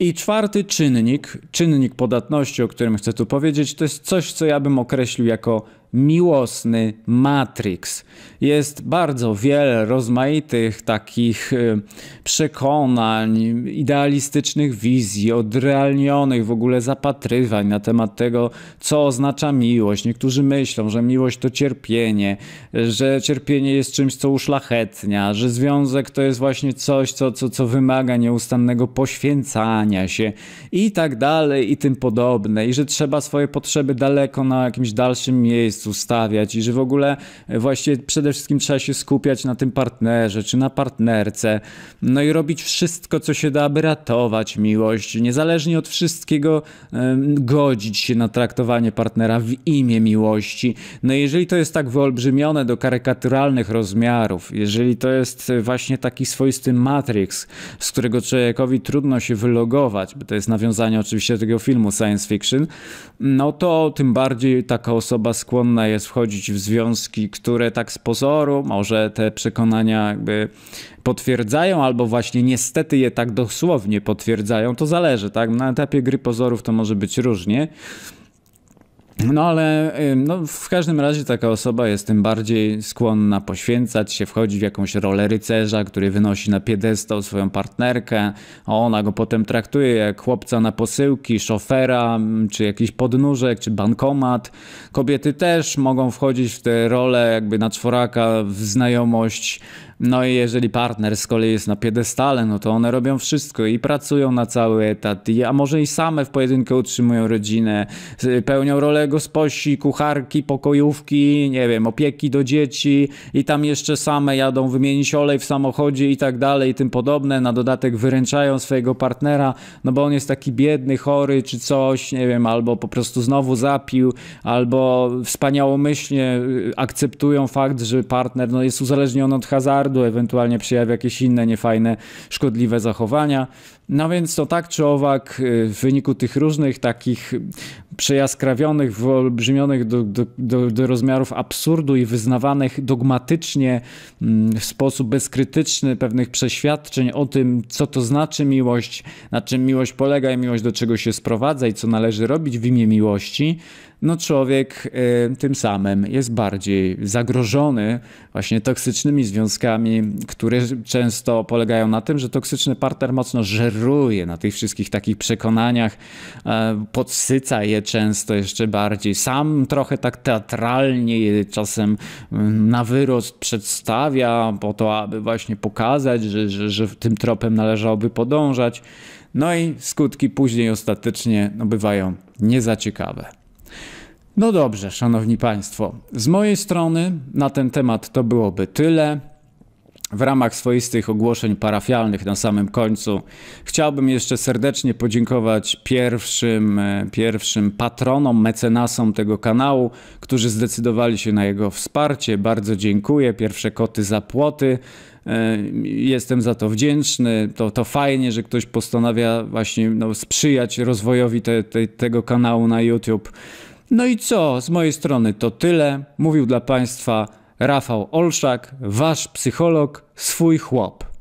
I czwarty czynnik, czynnik podatności, o którym chcę tu powiedzieć, to jest coś, co ja bym określił jako miłosny Matrix. Jest bardzo wiele rozmaitych takich y, przekonań, idealistycznych wizji, odrealnionych w ogóle zapatrywań na temat tego, co oznacza miłość. Niektórzy myślą, że miłość to cierpienie, że cierpienie jest czymś, co uszlachetnia, że związek to jest właśnie coś, co, co, co wymaga nieustannego poświęcania się i tak dalej i tym podobne i że trzeba swoje potrzeby daleko na jakimś dalszym miejscu miejscu stawiać i że w ogóle e, właśnie przede wszystkim trzeba się skupiać na tym partnerze czy na partnerce, no i robić wszystko, co się da, aby ratować miłość, niezależnie od wszystkiego godzić się na traktowanie partnera w imię miłości. No jeżeli to jest tak wyolbrzymione do karykaturalnych rozmiarów, jeżeli to jest e, właśnie taki swoisty matrix, z którego człowiekowi trudno się wylogować, bo to jest nawiązanie oczywiście do tego filmu science fiction, no to tym bardziej taka osoba skłonna skłonna jest wchodzić w związki, które tak z pozoru może te przekonania jakby potwierdzają, albo właśnie niestety je tak dosłownie potwierdzają, to zależy, tak? Na etapie gry pozorów to może być różnie. No ale no, w każdym razie taka osoba jest tym bardziej skłonna poświęcać się, wchodzi w jakąś rolę rycerza, który wynosi na piedestał swoją partnerkę, a ona go potem traktuje jak chłopca na posyłki, szofera, czy jakiś podnóżek, czy bankomat. Kobiety też mogą wchodzić w te role jakby na czworaka w znajomość no i jeżeli partner z kolei jest na piedestale, no to one robią wszystko i pracują na cały etat, a może i same w pojedynkę utrzymują rodzinę, pełnią rolę gosposi, kucharki, pokojówki, nie wiem, opieki do dzieci i tam jeszcze same jadą wymienić olej w samochodzie i tak dalej i tym podobne. Na dodatek wyręczają swojego partnera, no bo on jest taki biedny, chory czy coś, nie wiem, albo po prostu znowu zapił, albo wspaniałomyślnie y, akceptują fakt, że partner no, jest uzależniony od hazardu, hazardu, ewentualnie przejawia jakieś inne niefajne, szkodliwe zachowania. No więc to tak czy owak, y, w wyniku tych różnych takich przejaskrawionych, wyolbrzymionych do, do, do, do rozmiarów absurdu i wyznawanych dogmatycznie mm, w sposób bezkrytyczny pewnych przeświadczeń o tym, co to znaczy miłość, na czym miłość polega i miłość do czego się sprowadza i co należy robić w imię miłości, no człowiek y, tym samym jest bardziej zagrożony właśnie toksycznymi związkami, które często polegają na tym, że toksyczny partner mocno żeruje na tych wszystkich takich przekonaniach, y, podsyca je często jeszcze bardziej. Sam trochę tak teatralnie je czasem mm, na wyrost przedstawia po to, aby właśnie pokazać, że, że, że tym tropem należałoby podążać. No i skutki później ostatecznie no, bywają niezaciekawe. No dobrze, szanowni państwo, z mojej strony na ten temat to byłoby tyle. W ramach swoistych ogłoszeń parafialnych na samym końcu chciałbym jeszcze serdecznie podziękować pierwszym, e, pierwszym patronom, mecenasom tego kanału, którzy zdecydowali się na jego wsparcie. Bardzo dziękuję. Pierwsze koty za płoty. E, jestem za to wdzięczny. To, to fajnie, że ktoś postanawia właśnie no, sprzyjać rozwojowi te, te, tego kanału na YouTube. No i co? Z mojej strony to tyle. Mówił dla Państwa Rafał Olszak, Wasz psycholog, swój chłop.